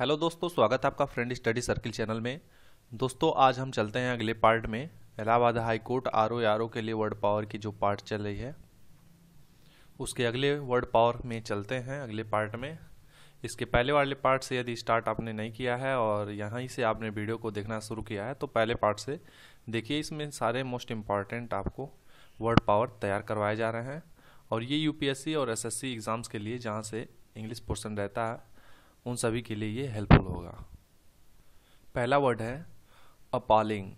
hello दोस्तों स्वागत है आपका फ्रेंड स्टडी सर्किल चैनल में दोस्तों आज हम चलते हैं अगले पार्ट में Allahabad high court R O R O के लिए वर्ड पावर की जो पार्ट चल रही है उसके अगले वर्ड पावर में चलते हैं अगले पार्ट में इसके पहले वाले पार्ट से यदि स्टार्ट आपने नहीं किया है और यहाँ से आपने वीडियो को देखना शुरू किया है तो पहले पार्ट से देखिए इसमें सारे मोस्ट इम्पॉर्टेंट आपको वर्ड पावर तैयार करवाए जा रहे हैं और ये यू और एस एग्ज़ाम्स के लिए जहाँ से इंग्लिश पोर्सन रहता है उन सभी के लिए ये हेल्पफुल होगा पहला वर्ड है appalling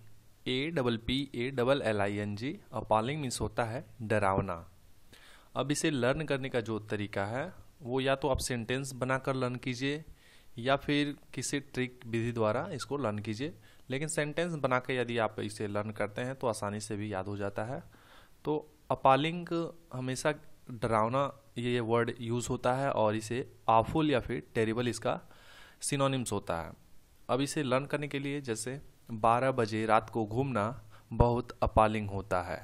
A double P A double L I N G appalling means होता है डरावना अब इसे लर्न करने का जो तरीका है वो या तो आप सेंटेंस बनाकर लर्न कीजिए या फिर किसी ट्रिक विधि द्वारा इसको लर्न कीजिए लेकिन सेंटेंस बना के यदि आप इसे लर्न करते हैं तो आसानी से भी याद हो जाता है तो अपालिंग हमेशा डरावना ये, ये वर्ड यूज़ होता है और इसे आफुल या फिर टेरिबल इसका सिनोनिम्स होता है अब इसे लर्न करने के लिए जैसे 12 बजे रात को घूमना बहुत अपालिंग होता है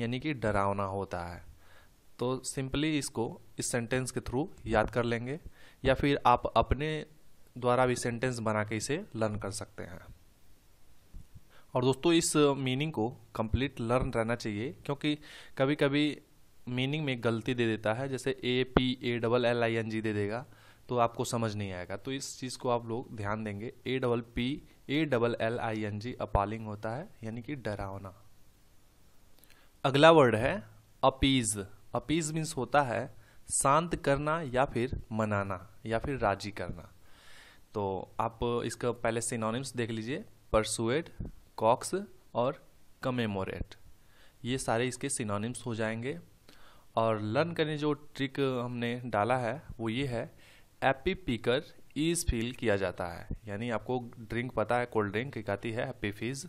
यानी कि डरावना होता है तो सिंपली इसको इस सेंटेंस के थ्रू याद कर लेंगे या फिर आप अपने द्वारा भी सेंटेंस बना के इसे लर्न कर सकते हैं और दोस्तों इस मीनिंग को कंप्लीट लर्न रहना चाहिए क्योंकि कभी कभी मीनिंग में गलती दे देता है जैसे A P A double L I N G दे देगा तो आपको समझ नहीं आएगा तो इस चीज़ को आप लोग ध्यान देंगे A double P A double L I N G appalling होता है यानी कि डरावना अगला वर्ड है अपीज अपीज मीन्स होता है शांत करना या फिर मनाना या फिर राजी करना तो आप इसका पहले सिनोनिम्स देख लीजिए परसुएड कॉक्स और कमेमोरेट ये सारे इसके सिनोनिम्स हो जाएंगे और लर्न करने जो ट्रिक हमने डाला है वो ये है एप्पी पीकर ईज फील किया जाता है यानी आपको ड्रिंक पता है कोल्ड ड्रिंक एक आती है एप्पी फीज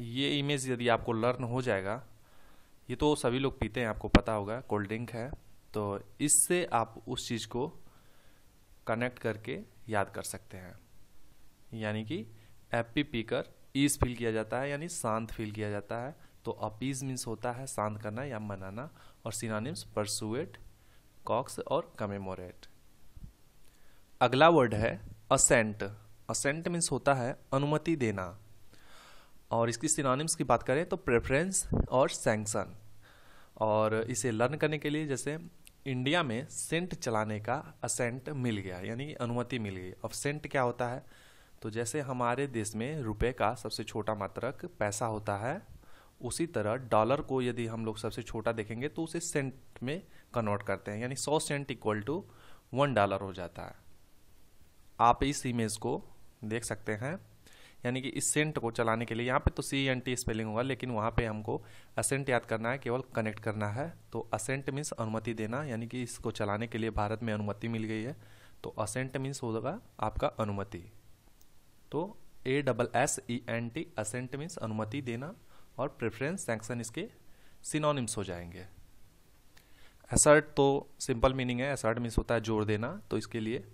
ये इमेज यदि आपको लर्न हो जाएगा ये तो सभी लोग पीते हैं आपको पता होगा कोल्ड ड्रिंक है तो इससे आप उस चीज़ को कनेक्ट करके याद कर सकते हैं यानी कि एप्पी पीकर ईज फील किया जाता है यानी शांत फील किया जाता है तो अपीज मीन्स होता है शांत करना या मनाना और सीनानिम्स परसुएट कॉक्स और कमेमोरेट अगला वर्ड है असेंट असेंट मीन्स होता है अनुमति देना और इसकी सिनानिम्स की बात करें तो प्रेफरेंस और सैंक्शन और इसे लर्न करने के लिए जैसे इंडिया में सेंट चलाने का असेंट मिल गया यानी अनुमति मिल गई अब सेंट क्या होता है तो जैसे हमारे देश में रुपए का सबसे छोटा मात्रक पैसा होता है उसी तरह डॉलर को यदि हम लोग सबसे छोटा देखेंगे तो उसे सेंट में कन्वर्ट करते हैं यानी सौ cent equal to one dollar हो जाता है आप इस इमेज को देख सकते हैं यानी कि इस सेंट को चलाने के लिए यहाँ पे तो सी एन टी स्पेलिंग होगा लेकिन वहाँ पे हमको असेंट याद करना है केवल कनेक्ट करना है तो असेंट मीन्स अनुमति देना यानी कि इसको चलाने के लिए भारत में अनुमति मिल गई है तो असेंट मीन्स होगा आपका अनुमति तो A double S E N T assent means अनुमति देना और प्रेफरेंस सेंक्शन इसके सिनोनिम्स हो जाएंगे असर्ट तो सिंपल मीनिंग है एसर्ट मीन्स होता है जोर देना तो इसके लिए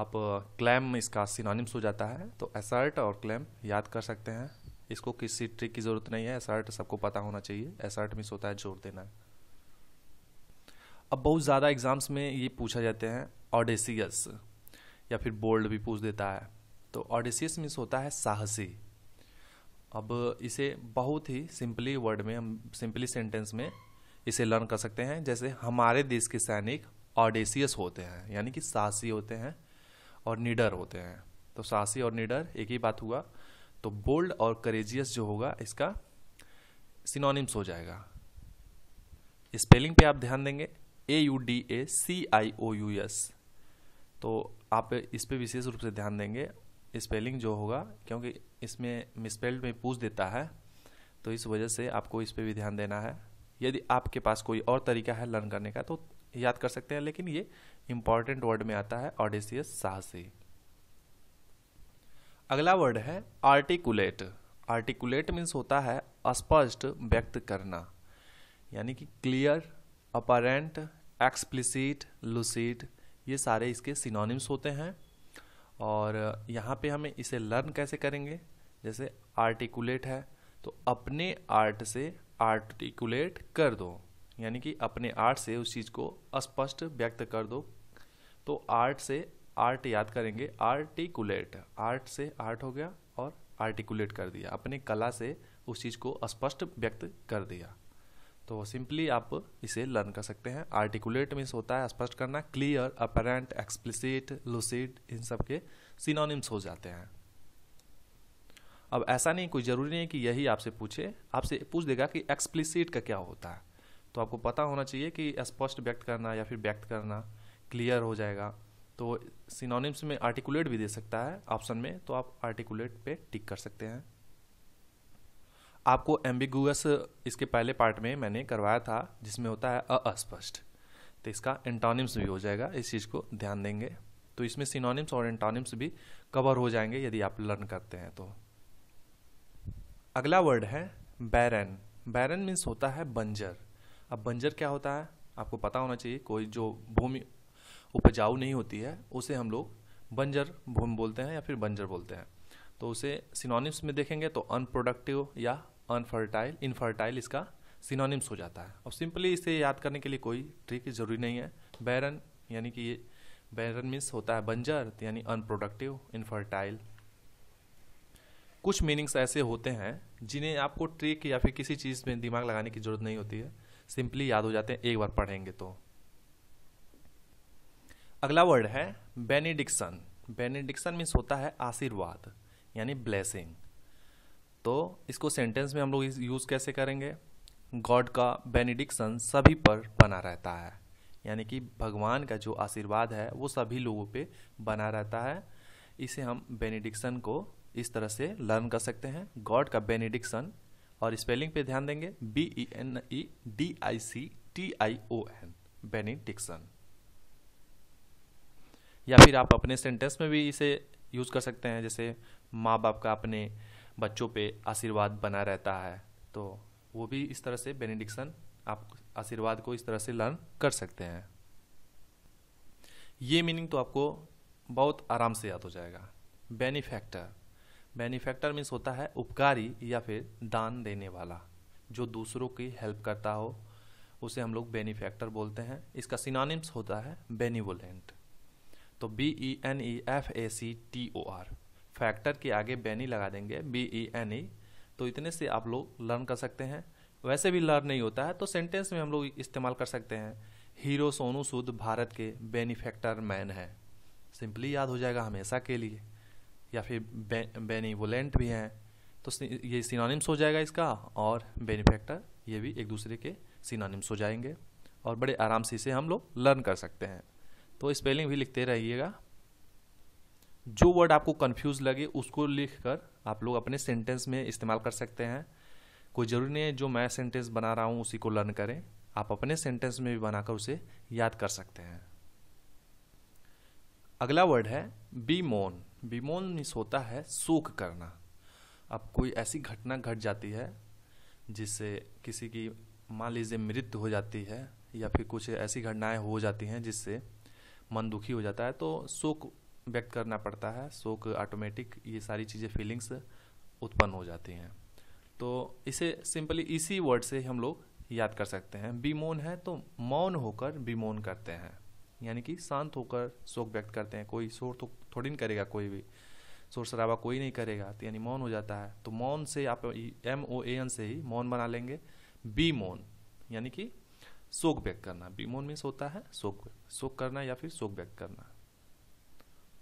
आप क्लैम इसका सिनोनिम्स हो जाता है तो एसर्ट और क्लैम याद कर सकते हैं इसको किसी ट्रिक की ज़रूरत नहीं है एसर्ट सबको पता होना चाहिए एसर्ट मीन्स होता है जोर देना अब बहुत ज़्यादा एग्ज़ाम्स में ये पूछा जाते हैं ऑडेसियस या फिर बोल्ड भी पूछ देता है तो ऑडेसियस मीन्स होता है साहसी अब इसे बहुत ही सिंपली वर्ड में हम सिंपली सेंटेंस में इसे लर्न कर सकते हैं जैसे हमारे देश के सैनिक ऑडेसियस होते हैं यानी कि साहसी होते हैं और निडर होते हैं तो साहसी और निडर एक ही बात हुआ तो बोल्ड और करेजियस जो होगा इसका सिनोनिम्स हो जाएगा स्पेलिंग पे आप ध्यान देंगे A U D A C I O U S तो आप इस पर विशेष रूप से ध्यान देंगे स्पेलिंग जो होगा क्योंकि इसमें मिसपेल्ड में पूछ देता है तो इस वजह से आपको इस पर भी ध्यान देना है यदि आपके पास कोई और तरीका है लर्न करने का तो याद कर सकते हैं लेकिन ये इंपॉर्टेंट वर्ड में आता है ऑडिसियस साहसी अगला वर्ड है आर्टिकुलेट आर्टिकुलेट मीन्स होता है स्पष्ट व्यक्त करना यानी कि क्लियर अपरेंट एक्सप्लिसिट लुसिड ये सारे इसके सिनोनिम्स होते हैं और यहाँ पे हमें इसे लर्न कैसे करेंगे जैसे आर्टिकुलेट है तो अपने आर्ट से आर्टिकुलेट कर दो यानी कि अपने आर्ट से उस चीज़ को स्पष्ट व्यक्त कर दो तो आर्ट से आर्ट याद करेंगे आर्टिकुलेट आर्ट से आर्ट हो गया और आर्टिकुलेट कर दिया अपने कला से उस चीज़ को स्पष्ट व्यक्त कर दिया तो सिंपली आप इसे लर्न कर सकते हैं आर्टिकुलेट मीन्स होता है स्पष्ट करना क्लियर अपेरेंट एक्सप्लिसिट लुसिड इन सब के सिनोनिम्स हो जाते हैं अब ऐसा नहीं कोई ज़रूरी नहीं है कि यही आपसे पूछे आपसे पूछ देगा कि एक्सप्लिसिट का क्या होता है तो आपको पता होना चाहिए कि स्पष्ट व्यक्त करना या फिर व्यक्त करना क्लियर हो जाएगा तो सिनोनिम्स में आर्टिकुलेट भी दे सकता है ऑप्शन में तो आप आर्टिकुलेट पे टिक कर सकते हैं आपको एम्बिगुअस इसके पहले पार्ट में मैंने करवाया था जिसमें होता है अस्पष्ट तो इसका एंटोनिम्स भी हो जाएगा इस चीज़ को ध्यान देंगे तो इसमें सिनोनिम्स और एंटोनिम्स भी कवर हो जाएंगे यदि आप लर्न करते हैं तो अगला वर्ड है बैरन बैरन मीन्स होता है बंजर अब बंजर क्या होता है आपको पता होना चाहिए कोई जो भूमि उपजाऊ नहीं होती है उसे हम लोग बंजर भूमि बोलते हैं या फिर बंजर बोलते हैं तो उसे सिनोनिम्स में देखेंगे तो अनप्रोडक्टिव या अनफर्टाइल इनफर्टाइल इसका सिनोनिम्स हो जाता है और सिंपली इसे याद करने के लिए कोई ट्रिक जरूरी नहीं है बैरन यानी कि ये बैरन मीन्स होता है बंजर यानी अनप्रोडक्टिव इनफर्टाइल कुछ मीनिंग्स ऐसे होते हैं जिन्हें आपको ट्रिक या फिर किसी चीज़ में दिमाग लगाने की ज़रूरत नहीं होती है सिंपली याद हो जाते हैं एक बार पढ़ेंगे तो अगला वर्ड है बेनिडिक्सन बेनिडिक्सन मीन्स होता है आशीर्वाद यानी ब्लेसिंग तो इसको सेंटेंस में हम लोग यूज़ कैसे करेंगे गॉड का बेनिडिक्सन सभी पर बना रहता है यानी कि भगवान का जो आशीर्वाद है वो सभी लोगों पे बना रहता है इसे हम बेनिडिक्सन को इस तरह से लर्न कर सकते हैं गॉड का बेनिडिक्सन और स्पेलिंग पे ध्यान देंगे B E N E D I C T I O N benediction या फिर आप अपने सेंटेंस में भी इसे यूज़ कर सकते हैं जैसे माँ बाप का अपने बच्चों पे आशीर्वाद बना रहता है तो वो भी इस तरह से बेनिडिक्सन आप आशीर्वाद को इस तरह से लर्न कर सकते हैं ये मीनिंग तो आपको बहुत आराम से याद हो जाएगा बेनिफैक्टर बेनिफैक्टर मीन्स होता है उपकारी या फिर दान देने वाला जो दूसरों की हेल्प करता हो उसे हम लोग बेनिफैक्टर बोलते हैं इसका सिनानिम्स होता है बेनिवोलेंट तो B E N E F A C T O R factor के आगे बेनी लगा देंगे बी ई एन ई तो इतने से आप लोग लर्न कर सकते हैं वैसे भी लर्न नहीं होता है तो सेंटेंस में हम लोग इस्तेमाल कर सकते हैं हीरो सोनू सूद भारत के बेनिफैक्टर मैन है सिंपली याद हो जाएगा हमेशा के लिए या फिर बे, बेनिवोलेंट भी हैं तो ये सिनोनिम्स हो जाएगा इसका और बेनिफैक्टर ये भी एक दूसरे के सिनोनिम्स हो जाएंगे और बड़े आराम से इसे हम लोग लर्न कर सकते हैं तो स्पेलिंग भी लिखते रहिएगा जो वर्ड आपको कंफ्यूज लगे उसको लिख कर आप लोग अपने सेंटेंस में इस्तेमाल कर सकते हैं कोई ज़रूरी नहीं है जो मैं सेंटेंस बना रहा हूँ उसी को लर्न करें आप अपने सेंटेंस में भी बनाकर उसे याद कर सकते हैं अगला वर्ड है बी मोन विमोल मिस होता है शोक करना अब कोई ऐसी घटना घट जाती है जिससे किसी की मान लीजिए मृत्यु हो जाती है या फिर कुछ ऐसी घटनाएं हो जाती हैं जिससे मन दुखी हो जाता है तो शोक व्यक्त करना पड़ता है शोक ऑटोमेटिक ये सारी चीज़ें फीलिंग्स उत्पन्न हो जाती हैं तो इसे सिंपली इसी वर्ड से हम लोग याद कर सकते हैं बीमोन है तो मौन होकर बीमोन करते हैं यानी कि शांत होकर शोक व्यक्त करते हैं कोई शोर तो थोड़ी नहीं करेगा कोई भी शोर शराबा कोई नहीं करेगा तो यानी मौन हो जाता है तो मौन से आप एम ओ ए एन से ही मौन बना लेंगे बी मौन यानी कि शोक व्यक्त करना बी मौन मीन्स होता है शोक शोक करना या फिर शोक व्यक्त करना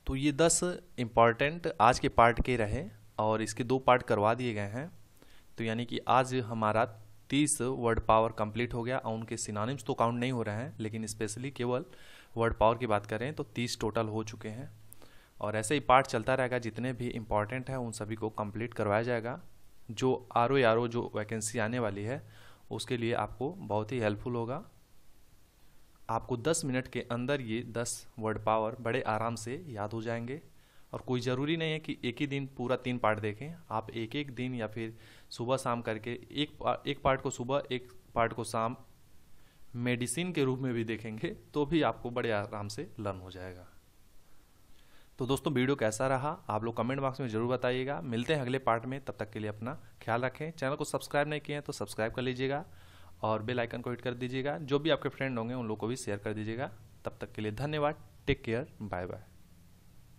तो ये दस इम्पॉर्टेंट आज के पार्ट के रहे और इसके दो पार्ट करवा दिए गए हैं तो यानी कि आज हमारा तीस वर्ड पावर कंप्लीट हो गया और उनके सिनानिम्स तो काउंट नहीं हो रहे हैं लेकिन स्पेशली केवल वर्ड पावर की बात करें तो तीस टोटल हो चुके हैं और ऐसे ही पार्ट चलता रहेगा जितने भी इम्पॉर्टेंट हैं उन सभी को कंप्लीट करवाया जाएगा जो आर ओ जो वैकेंसी आने वाली है उसके लिए आपको बहुत ही हेल्पफुल होगा आपको 10 मिनट के अंदर ये 10 वर्ड पावर बड़े आराम से याद हो जाएंगे और कोई ज़रूरी नहीं है कि एक ही दिन पूरा तीन पार्ट देखें आप एक एक दिन या फिर सुबह शाम करके एक एक पार्ट को सुबह एक पार्ट को शाम मेडिसिन के रूप में भी देखेंगे तो भी आपको बड़े आराम से लर्न हो जाएगा तो दोस्तों वीडियो कैसा रहा आप लोग कमेंट बॉक्स में जरूर बताइएगा मिलते हैं अगले पार्ट में तब तक के लिए अपना ख्याल रखें चैनल को सब्सक्राइब नहीं किए हैं तो सब्सक्राइब कर लीजिएगा और बेल आइकन को हिट कर दीजिएगा जो भी आपके फ्रेंड होंगे उन लोग को भी शेयर कर दीजिएगा तब तक के लिए धन्यवाद टेक केयर बाय बाय